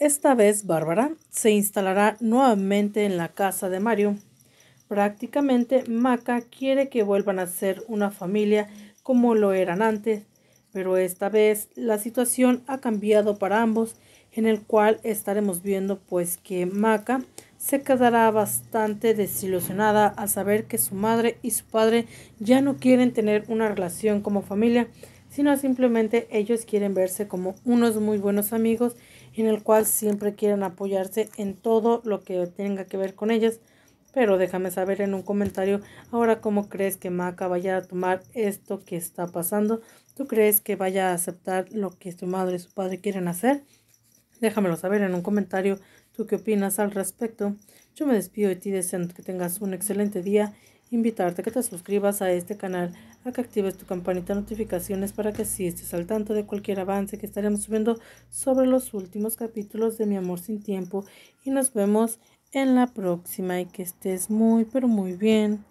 Esta vez Bárbara se instalará nuevamente en la casa de Mario. Prácticamente Maca quiere que vuelvan a ser una familia como lo eran antes, pero esta vez la situación ha cambiado para ambos, en el cual estaremos viendo pues que Maca se quedará bastante desilusionada al saber que su madre y su padre ya no quieren tener una relación como familia, sino simplemente ellos quieren verse como unos muy buenos amigos en el cual siempre quieren apoyarse en todo lo que tenga que ver con ellas. Pero déjame saber en un comentario ahora cómo crees que Maca vaya a tomar esto que está pasando. ¿Tú crees que vaya a aceptar lo que su madre y su padre quieren hacer? Déjamelo saber en un comentario tú qué opinas al respecto. Yo me despido de ti deseando que tengas un excelente día. Invitarte a que te suscribas a este canal a que actives tu campanita de notificaciones para que si estés al tanto de cualquier avance que estaremos subiendo sobre los últimos capítulos de Mi Amor Sin Tiempo. Y nos vemos en la próxima y que estés muy pero muy bien.